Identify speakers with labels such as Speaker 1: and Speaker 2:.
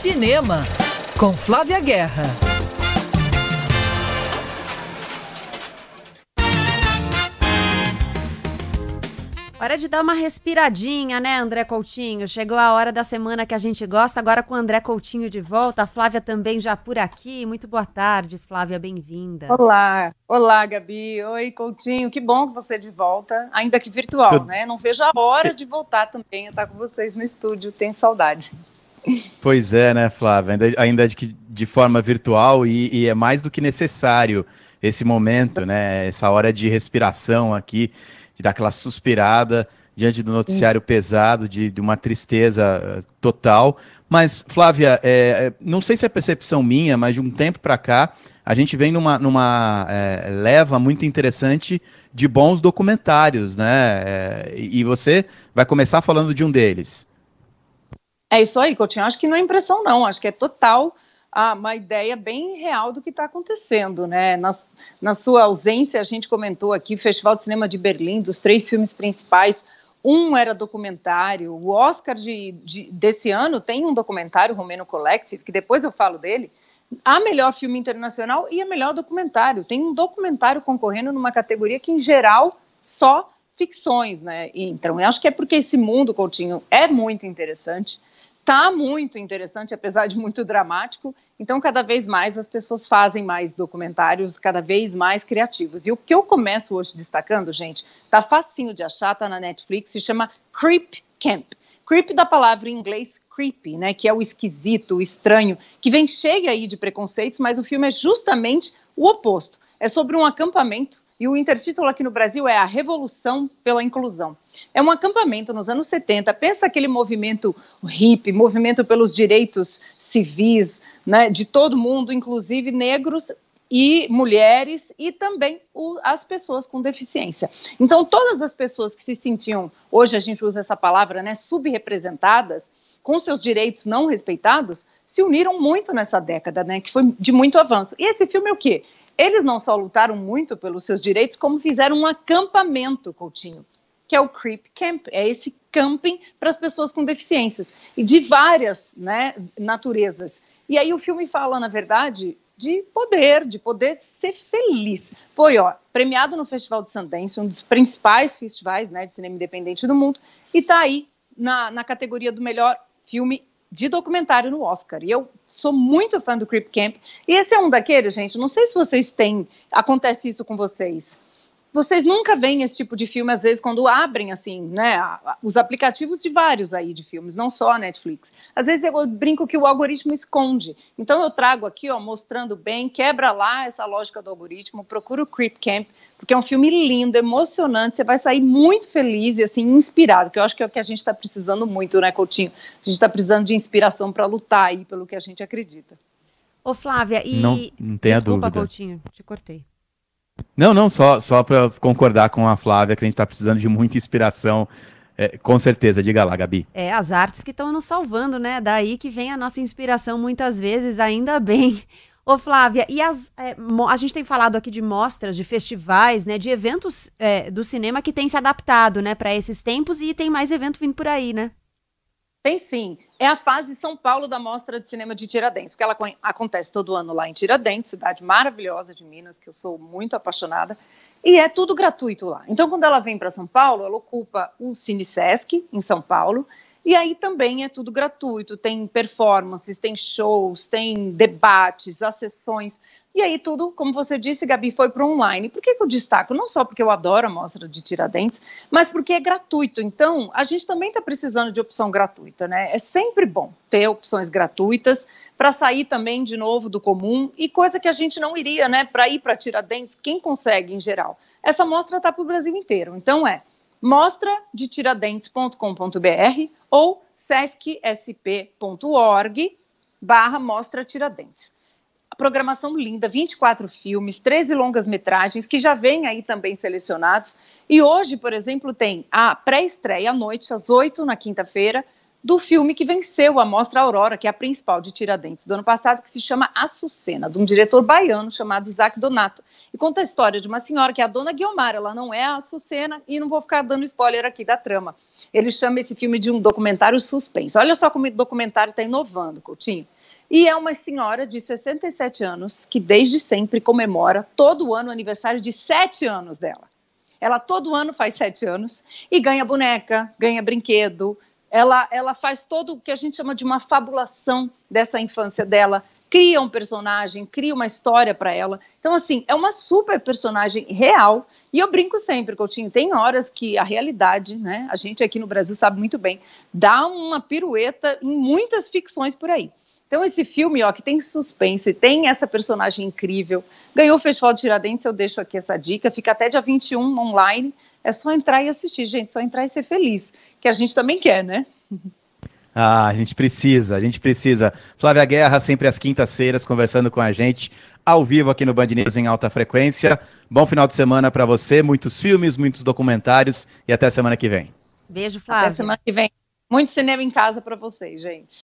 Speaker 1: Cinema, com Flávia Guerra. Hora de dar uma respiradinha, né, André Coutinho? Chegou a hora da semana que a gente gosta, agora com o André Coutinho de volta. A Flávia também já por aqui. Muito boa tarde, Flávia, bem-vinda. Olá, olá, Gabi. Oi, Coutinho. Que bom que você é de volta, ainda que virtual, né? Não vejo a hora de voltar também, a estar com vocês no estúdio. Tenho saudade.
Speaker 2: Pois é, né, Flávia? Ainda, ainda de, de forma virtual e, e, é mais do que necessário esse momento, né? Essa hora de respiração aqui, de dar aquela suspirada diante do noticiário pesado, de, de, uma tristeza eh, total. Mas, Flávia, é, não sei se é percepção minha, mas de um tempo para cá, a gente vem numa, numa é, leva muito interessante de bons documentários, né? É, e você vai começar falando de um deles.
Speaker 1: É isso aí, Coutinho. Acho que não é impressão, não. Acho que é total ah, uma ideia bem real do que está acontecendo, né? Na, na, sua ausência, a gente comentou aqui, Festival de Cinema de Berlim, dos três filmes principais, um era documentário, o Oscar de, de, desse ano tem um documentário, Romeno Collective, que depois eu falo dele, a melhor filme internacional e a melhor documentário. Tem um documentário concorrendo numa categoria que, em geral, só ficções, né? Então, eu acho que é porque esse mundo, Coutinho, é muito interessante, tá muito interessante, apesar de muito dramático. Então, cada vez mais as pessoas fazem mais documentários, cada vez mais criativos. E o que eu começo hoje destacando, gente, tá facinho de achar, tá na Netflix, se chama Creep Camp. Creep da palavra em inglês creepy, né, que é o esquisito, o estranho, que vem cheio aí de preconceitos, mas o filme é justamente o oposto. É sobre um acampamento e o intertítulo aqui no Brasil é A Revolução pela Inclusão. É um acampamento nos anos 70, pensa aquele movimento hippie, movimento pelos direitos civis, né, de todo mundo, inclusive negros, e mulheres e também o, as pessoas com deficiência. Então, todas as pessoas que se sentiam, hoje a gente usa essa palavra, né, subrepresentadas, com seus direitos não respeitados, se uniram muito nessa década, né, que foi de muito avanço. E esse filme é o quê? Eles não só lutaram muito pelos seus direitos, como fizeram um acampamento, Coutinho, que é o Creep Camp, é esse camping para as pessoas com deficiências, e de várias né, naturezas. E aí o filme fala, na verdade, de poder, de poder ser feliz. Foi, ó, premiado no Festival de Sundance, um dos principais festivais né, de cinema independente do mundo, e está aí na, na categoria do melhor filme de documentário no Oscar. E eu sou muito fã do Creep Camp. E esse é um daqueles, gente. Não sei se vocês têm. Acontece isso com vocês vocês nunca veem esse tipo de filme, às vezes, quando abrem, assim, né, os aplicativos de vários aí de filmes, não só a Netflix. Às vezes eu brinco que o algoritmo esconde. Então eu trago aqui, ó, mostrando bem, quebra lá essa lógica do algoritmo, procura o Creep Camp, porque é um filme lindo, emocionante, você vai sair muito feliz e, assim, inspirado, que eu acho que é o que a gente está precisando muito, né, Coutinho? A gente está precisando de inspiração para lutar aí pelo que a gente acredita. Ô, Flávia, e... Não, não tem a dúvida. Coutinho, te cortei.
Speaker 2: Não, não, só, só para concordar com a Flávia, que a gente está precisando de muita inspiração. É, com certeza, diga lá, Gabi.
Speaker 1: É, as artes que estão nos salvando, né? Daí que vem a nossa inspiração muitas vezes, ainda bem. Ô, Flávia, e as, é, a gente tem falado aqui de mostras, de festivais, né? De eventos é, do cinema que tem se adaptado, né, para esses tempos e tem mais evento vindo por aí, né? Tem sim. É a fase São Paulo da Mostra de Cinema de Tiradentes, porque ela acontece todo ano lá em Tiradentes, cidade maravilhosa de Minas, que eu sou muito apaixonada. E é tudo gratuito lá. Então, quando ela vem para São Paulo, ela ocupa o Cine Sesc, em São Paulo, e aí também é tudo gratuito, tem performances, tem shows, tem debates, as sessões. E aí tudo, como você disse, Gabi, foi para online. Por que, que eu destaco? Não só porque eu adoro a Mostra de Tiradentes, mas porque é gratuito. Então, a gente também está precisando de opção gratuita, né? É sempre bom ter opções gratuitas para sair também, de novo, do comum e coisa que a gente não iria, né? Para ir para Tiradentes, quem consegue em geral? Essa mostra está para o Brasil inteiro. Então, é mostra de tiradentes.com.br ou sescsp.org barra Mostra Tiradentes. programação linda, 24 filmes, 13 longas-metragens, que já vêm aí também selecionados. E hoje, por exemplo, tem a pré-estreia à noite, às 8 na quinta-feira, do filme que venceu a Mostra Aurora, que é a principal de Tiradentes do ano passado, que se chama Açucena, de um diretor baiano chamado Isaac Donato. E conta a história de uma senhora que é a Dona Guiomar, ela não é a Açucena, e não vou ficar dando spoiler aqui da trama. Ele chama esse filme de um documentário suspense. Olha só como o documentário está inovando, Coutinho. E é uma senhora de 67 anos que desde sempre comemora todo ano o aniversário de 7 anos dela. Ela todo ano faz 7 anos e ganha boneca, ganha brinquedo, ela, ela faz todo o que a gente chama de uma fabulação dessa infância dela, cria um personagem, cria uma história para ela. Então, assim, é uma super personagem real. E eu brinco sempre, Coutinho, tem horas que a realidade, né, a gente aqui no Brasil sabe muito bem, dá uma pirueta em muitas ficções por aí. Então, esse filme, ó, que tem suspense, tem essa personagem incrível, ganhou o Festival de Tiradentes, eu deixo aqui essa dica, fica até dia 21 online, é só entrar e assistir, gente, só entrar e ser feliz, que a gente também quer, né?
Speaker 2: Ah, a gente precisa, a gente precisa. Flávia Guerra, sempre às quintas-feiras, conversando com a gente, ao vivo aqui no Band News em alta frequência. Bom final de semana para você, muitos filmes, muitos documentários e até semana que vem.
Speaker 1: Beijo, Flávia. Até semana que vem. Muito cinema em casa para vocês, gente.